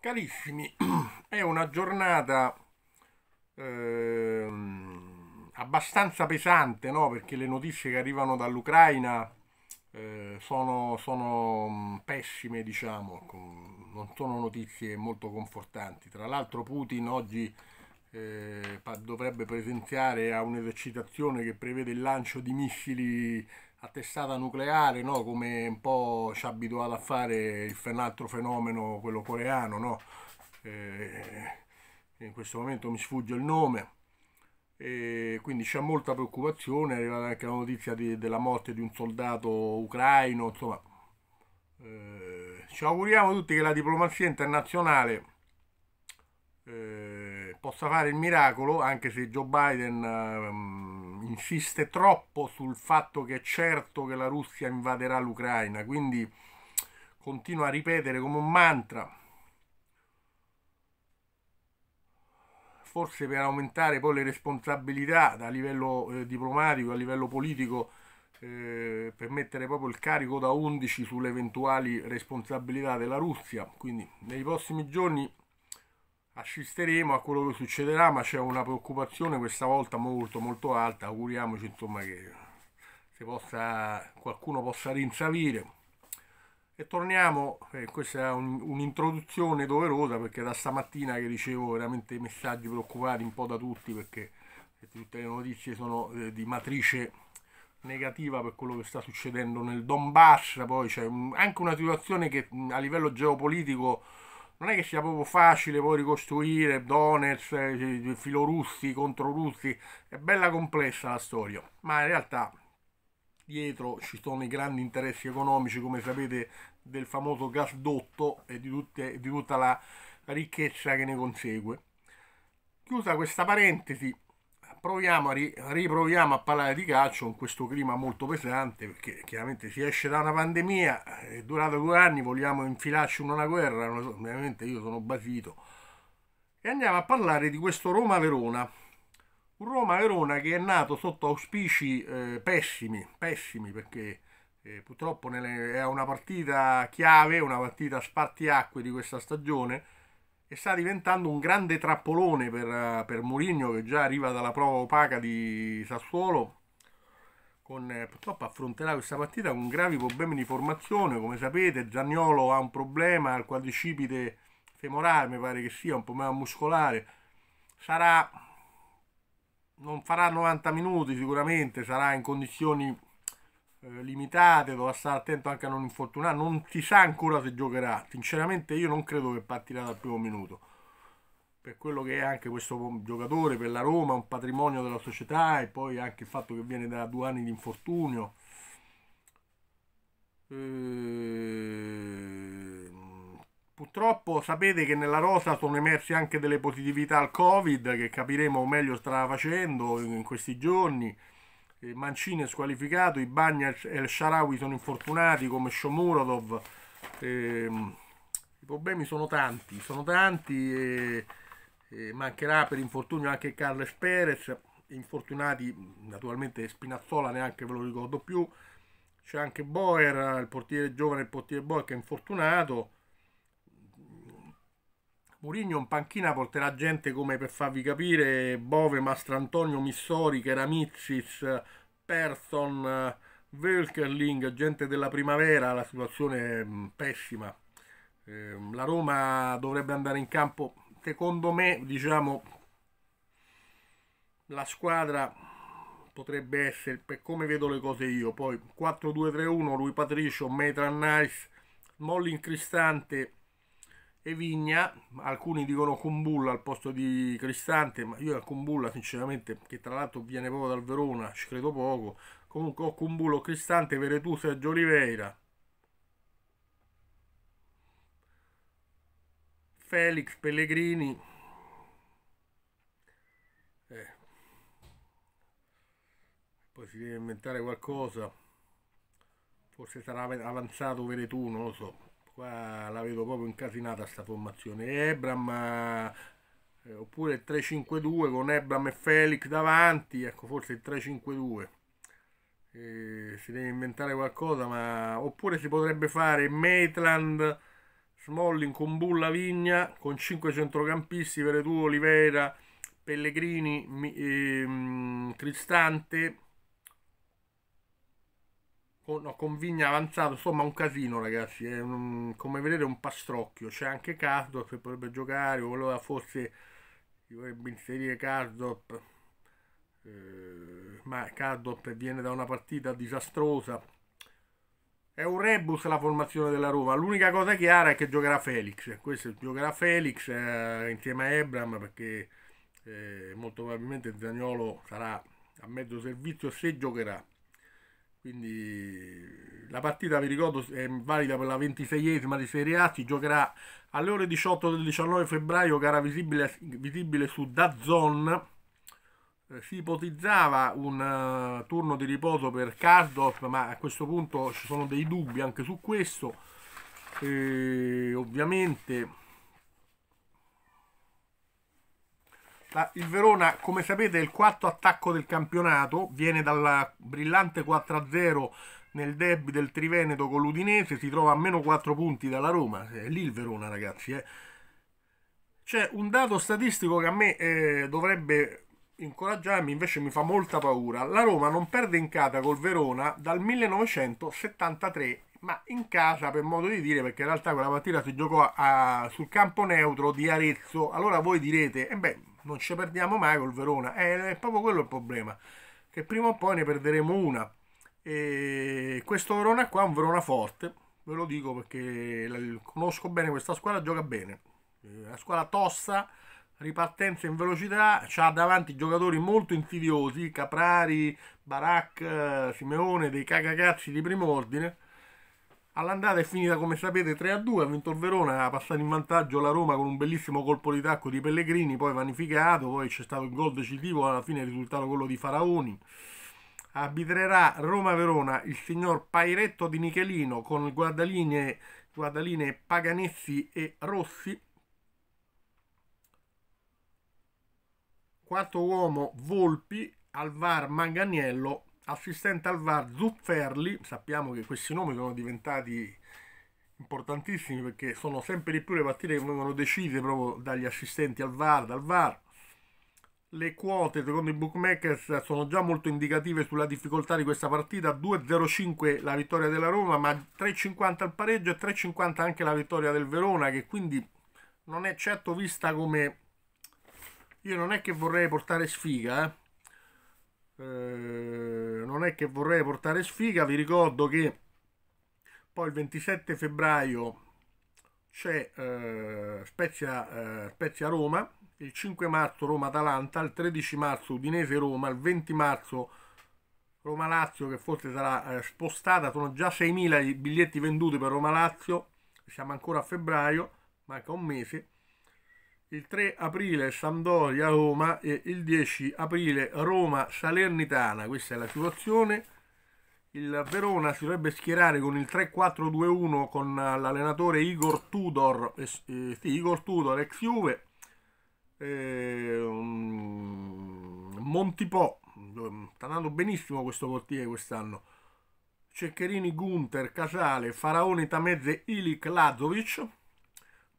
Carissimi, è una giornata eh, abbastanza pesante, no? perché le notizie che arrivano dall'Ucraina eh, sono, sono, mm, pessime, diciamo, non sono notizie molto confortanti. Tra l'altro Putin oggi eh, dovrebbe presenziare a un'esercitazione che prevede il lancio di missili a testata nucleare, no? come un po' ci ha abituato a fare il altro fenomeno, quello coreano, no? eh, in questo momento mi sfugge il nome, e quindi c'è molta preoccupazione, è arrivata anche la notizia di, della morte di un soldato ucraino, insomma, eh, ci auguriamo tutti che la diplomazia internazionale eh, possa fare il miracolo, anche se Joe Biden... Ehm, insiste troppo sul fatto che è certo che la Russia invaderà l'Ucraina, quindi continua a ripetere come un mantra, forse per aumentare poi le responsabilità a livello eh, diplomatico, a livello politico, eh, per mettere proprio il carico da 11 sulle eventuali responsabilità della Russia. Quindi nei prossimi giorni assisteremo a quello che succederà, ma c'è una preoccupazione questa volta molto molto alta, auguriamoci insomma che si possa, qualcuno possa rinsalire. E torniamo, eh, questa è un'introduzione doverosa perché da stamattina che ricevo veramente messaggi preoccupati un po' da tutti perché tutte le notizie sono eh, di matrice negativa per quello che sta succedendo nel Donbass, poi c'è un, anche una situazione che a livello geopolitico non è che sia proprio facile poi ricostruire Donetsk, eh, filo russi contro russi, è bella complessa la storia, ma in realtà dietro ci sono i grandi interessi economici, come sapete, del famoso gasdotto e di, tutte, di tutta la ricchezza che ne consegue. Chiusa questa parentesi, proviamo a ri, riproviamo a parlare di calcio con questo clima molto pesante perché chiaramente si esce da una pandemia, è durato due anni, vogliamo infilarci in una guerra, ovviamente io sono basito. E andiamo a parlare di questo Roma-Verona. Un Roma-Verona che è nato sotto auspici eh, pessimi, pessimi perché eh, purtroppo nelle, è una partita chiave, una partita spartiacque di questa stagione e sta diventando un grande trappolone per, eh, per Murigno che già arriva dalla prova opaca di Sassuolo. Con, eh, purtroppo affronterà questa partita con gravi problemi di formazione, come sapete Zagnolo ha un problema al quadricipite femorale, mi pare che sia un problema muscolare, sarà non farà 90 minuti sicuramente, sarà in condizioni eh, limitate, dovrà stare attento anche a non infortunare, non si sa ancora se giocherà, sinceramente io non credo che partirà dal primo minuto, per quello che è anche questo giocatore, per la Roma, un patrimonio della società e poi anche il fatto che viene da due anni di infortunio. E... Ehm, purtroppo sapete che nella rosa sono emersi anche delle positività al Covid che capiremo meglio strada facendo in questi giorni. Mancini è squalificato, i Ibagna e il Sharawi sono infortunati come Shomurodov. Ehm, I problemi sono tanti, sono tanti e, e mancherà per infortunio anche Carles Perez, infortunati naturalmente Spinazzola neanche ve lo ricordo più, c'è anche Boer, il portiere giovane, il portiere Boer che è infortunato, Mourinho in panchina porterà gente come per farvi capire Bove, Mastrantonio, Missori, Keramicic, Persson, Welkerling, gente della primavera, la situazione è mm, pessima. Ehm, la Roma dovrebbe andare in campo, secondo me, diciamo, la squadra potrebbe essere, per come vedo le cose io, poi 4-2-3-1, Rui Patricio, Metran Nice, Mollin Cristante, e Vigna, alcuni dicono Kumbulla al posto di Cristante, ma io a Kumbulla sinceramente, che tra l'altro viene proprio dal Verona, ci credo poco, comunque ho Kumbulla o Cristante, Veretù, Sergio Oliveira, Felix, Pellegrini, eh. poi si deve inventare qualcosa, forse sarà avanzato Veretù, non lo so qua vedo proprio incasinata sta formazione Ebram eh, oppure il 3-5-2 con Ebram e Felix davanti ecco forse il 3-5-2 eh, si deve inventare qualcosa ma oppure si potrebbe fare Maitland Smalling con Bulla Vigna con 5 centrocampisti Veretù, Oliveira Pellegrini eh, Cristante con, no, con vigna avanzato, insomma un casino ragazzi, è un, come vedete un pastrocchio, c'è anche Cardop che potrebbe giocare, o allora forse si dovrebbe inserire Cardop, eh, ma Cardop viene da una partita disastrosa, è un rebus la formazione della Roma, l'unica cosa chiara è che giocherà Felix, questo giocherà Felix eh, insieme a Ebram perché eh, molto probabilmente Zagnolo sarà a mezzo servizio se giocherà. Quindi la partita, vi ricordo, è valida per la 26esima di Serie A, si giocherà alle ore 18 del 19 febbraio, gara visibile, visibile su Dazzon. Eh, si ipotizzava un eh, turno di riposo per Cardorf, ma a questo punto ci sono dei dubbi anche su questo. Eh, ovviamente La, il Verona, come sapete, è il quarto attacco del campionato, viene dal brillante 4-0 nel derby del Triveneto con l'Udinese, si trova a meno 4 punti dalla Roma, è lì il Verona ragazzi. Eh. C'è un dato statistico che a me eh, dovrebbe incoraggiarmi, invece mi fa molta paura. La Roma non perde in casa col Verona dal 1973 ma in casa per modo di dire perché in realtà quella partita si giocò a, a, sul campo neutro di Arezzo allora voi direte e eh beh non ci perdiamo mai col Verona. È, eh, è proprio quello il problema, che prima o poi ne perderemo una. E questo Verona qua è un Verona forte, ve lo dico perché conosco bene questa squadra, gioca bene. Eh, la squadra tossa, ripartenza in velocità, ha davanti giocatori molto insidiosi, Caprari, Barac, eh, Simeone, dei cagacazzi di primo ordine All'andata è finita come sapete 3-2, a ha vinto il Verona, ha passato in vantaggio la Roma con un bellissimo colpo di tacco di Pellegrini, poi vanificato, poi c'è stato il gol decisivo, alla fine è risultato quello di Faraoni. Arbitrerà Roma-Verona il signor Pairetto di Michelino con guardaline, guardaline Paganessi e Rossi. Quarto uomo Volpi, Alvar Manganiello, assistente al VAR Zufferli, sappiamo che questi nomi sono diventati importantissimi perché sono sempre di più le partite che vengono decise proprio dagli assistenti al VAR, dal VAR. Le quote secondo i bookmakers sono già molto indicative sulla difficoltà di questa partita, 2-0-5 la vittoria della Roma, ma 3-50 il pareggio e 3-50 anche la vittoria del Verona che quindi non è certo vista come... Io non è che vorrei portare sfiga, eh eh, non è che vorrei portare sfiga, vi ricordo che poi il 27 febbraio c'è eh, Spezia, eh, Spezia Roma, il 5 marzo Roma-Atalanta, il 13 marzo Udinese-Roma, il 20 marzo Roma-Lazio che forse sarà eh, spostata, sono già 6.000 i biglietti venduti per Roma-Lazio, siamo ancora a febbraio, manca un mese, il 3 aprile Sampdoria Roma e il 10 aprile Roma Salernitana. Questa è la situazione. Il Verona si dovrebbe schierare con il 3-4-2-1 con l'allenatore Igor Tudor, eh, eh, sì, Igor Tudor ex Juve. Eh, um, Montipò mm, sta andando benissimo questo portiere quest'anno. Ceccherini Gunter, Casale, Faraone Tamezze, Ilic Lazovic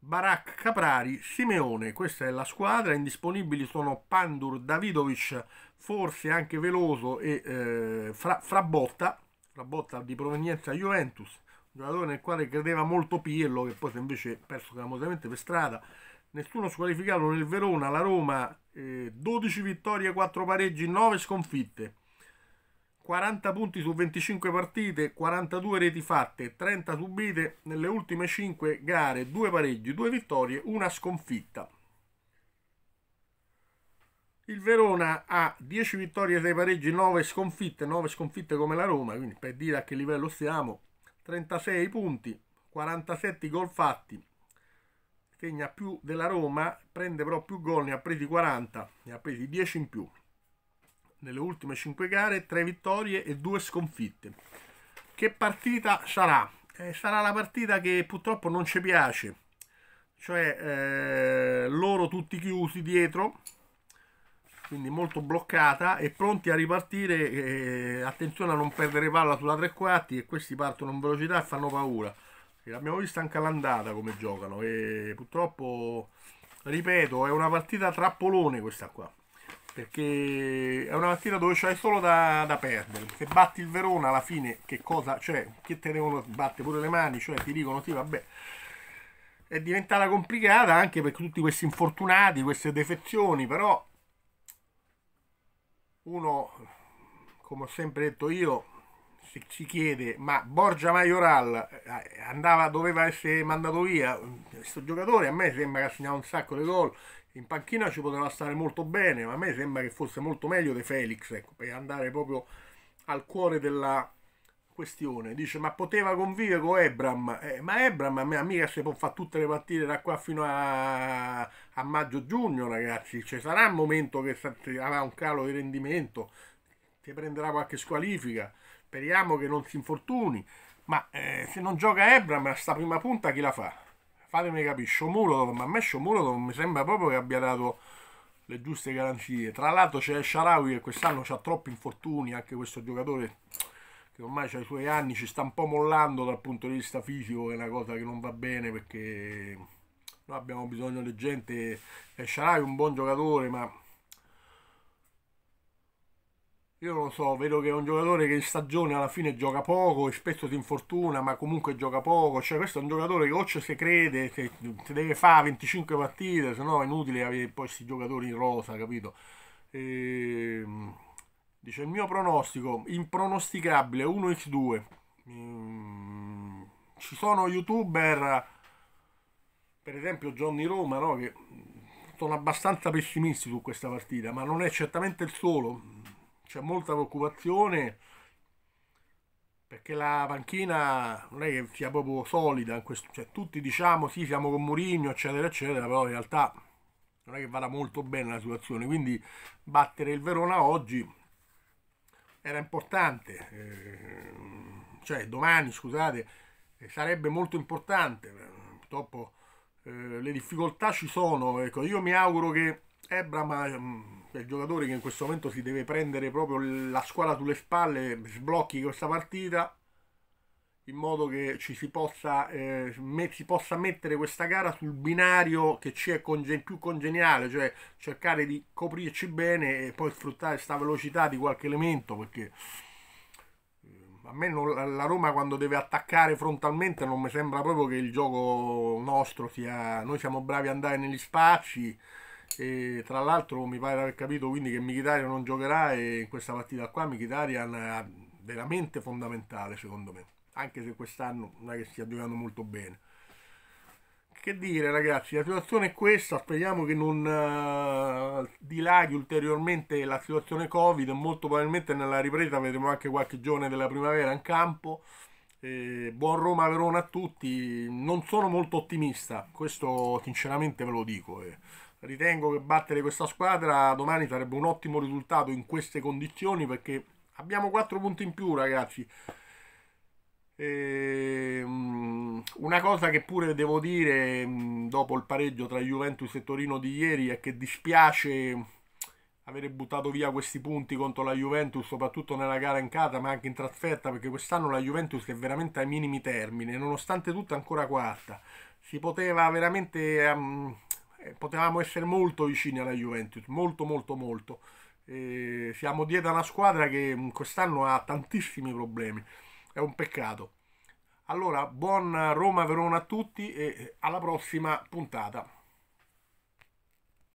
Barak Caprari, Simeone, questa è la squadra, indisponibili sono Pandur, Davidovic, forse anche Veloso e eh, Fra, Frabotta, Frabotta di provenienza Juventus, un giocatore nel quale credeva molto Pirlo che poi si è invece perso clamorosamente per strada, nessuno squalificato nel Verona, la Roma, eh, 12 vittorie, 4 pareggi, 9 sconfitte. 40 punti su 25 partite, 42 reti fatte, 30 subite nelle ultime 5 gare, 2 pareggi, 2 vittorie, 1 sconfitta. Il Verona ha 10 vittorie, 6 pareggi, 9 sconfitte, 9 sconfitte come la Roma, quindi per dire a che livello siamo, 36 punti, 47 gol fatti, segna più della Roma, prende però più gol, ne ha presi 40, ne ha presi 10 in più nelle ultime 5 gare 3 vittorie e 2 sconfitte. Che partita sarà? Eh, sarà la partita che purtroppo non ci piace, cioè eh, loro tutti chiusi dietro, quindi molto bloccata e pronti a ripartire, eh, attenzione a non perdere palla sulla tre quarti e questi partono in velocità e fanno paura. L'abbiamo vista anche all'andata come giocano e purtroppo, ripeto, è una partita trappolone questa qua perché è una partita dove c'hai solo da, da, perdere. Se batti il Verona alla fine che cosa Cioè, che te devono batte pure le mani, cioè ti dicono sì, vabbè. È diventata complicata anche per tutti questi infortunati, queste defezioni, però uno, come ho sempre detto io, si, si chiede, ma Borgia Majoral eh, andava, doveva essere mandato via, questo giocatore a me sembra che ha segnato un sacco di gol, in panchina ci poteva stare molto bene, ma a me sembra che fosse molto meglio di Felix, ecco, per andare proprio al cuore della questione. Dice, ma poteva convivere con Ebram, eh, ma Ebram a me mica si può fare tutte le partite da qua fino a, a maggio-giugno, ragazzi. Ci cioè, sarà un momento che avrà un calo di rendimento, ti prenderà qualche squalifica, speriamo che non si infortuni, ma eh, se non gioca Ebram a sta prima punta chi la fa? fatemi capire, Shomurov, ma a me Shomurov mi sembra proprio che abbia dato le giuste garanzie. Tra l'altro c'è Sharawi che quest'anno ha troppi infortuni, anche questo giocatore che ormai ha i suoi anni, ci sta un po' mollando dal punto di vista fisico, è una cosa che non va bene perché noi abbiamo bisogno di gente, e Sharawi è un buon giocatore ma io lo so, vedo che è un giocatore che in stagione alla fine gioca poco e spesso si infortuna, ma comunque gioca poco. Cioè, questo è un giocatore che o ci si crede, che deve fare 25 partite, se no è inutile avere poi questi giocatori in rosa, capito? E... Ehm, dice il mio pronostico, impronosticabile 1x2. Mm, ci sono youtuber, per esempio Johnny Roma, no? che sono abbastanza pessimisti su questa partita, ma non è certamente il solo c'è molta preoccupazione perché la panchina non è che sia proprio solida, questo, cioè, tutti diciamo sì siamo con Mourinho eccetera eccetera, però in realtà non è che vada molto bene la situazione, quindi battere il Verona oggi era importante, eh, cioè domani scusate, eh, sarebbe molto importante, purtroppo eh, le difficoltà ci sono, ecco, io mi auguro che Ebram cioè, il giocatore che in questo momento si deve prendere proprio la squadra sulle spalle, sblocchi questa partita in modo che ci si possa, eh, met si possa mettere questa gara sul binario che ci è conge più congeniale, cioè cercare di coprirci bene e poi sfruttare questa velocità di qualche elemento perché eh, a me non, la Roma quando deve attaccare frontalmente non mi sembra proprio che il gioco nostro sia noi siamo bravi ad andare negli spazi e tra l'altro mi pare di aver capito quindi che Mkhitaryan non giocherà e in questa partita qua Mkhitaryan è veramente fondamentale secondo me anche se quest'anno non è che stia giocando molto bene che dire ragazzi la situazione è questa speriamo che non uh, dilaghi ulteriormente la situazione covid molto probabilmente nella ripresa vedremo anche qualche giorno della primavera in campo eh, buon Roma Verona a tutti non sono molto ottimista questo sinceramente ve lo dico eh Ritengo che battere questa squadra domani sarebbe un ottimo risultato in queste condizioni perché abbiamo 4 punti in più ragazzi. E, ehm, una cosa che pure devo dire mm, dopo il pareggio tra Juventus e Torino di ieri è che dispiace avere buttato via questi punti contro la Juventus, soprattutto nella gara in casa, ma anche in trasferta, perché quest'anno la Juventus è veramente ai minimi termini, nonostante tutto ancora quarta. Si poteva veramente um, potevamo essere molto vicini alla Juventus, molto molto molto. E siamo dietro a una squadra che quest'anno ha tantissimi problemi, è un peccato. Allora, buon Roma Verona a tutti e alla prossima puntata.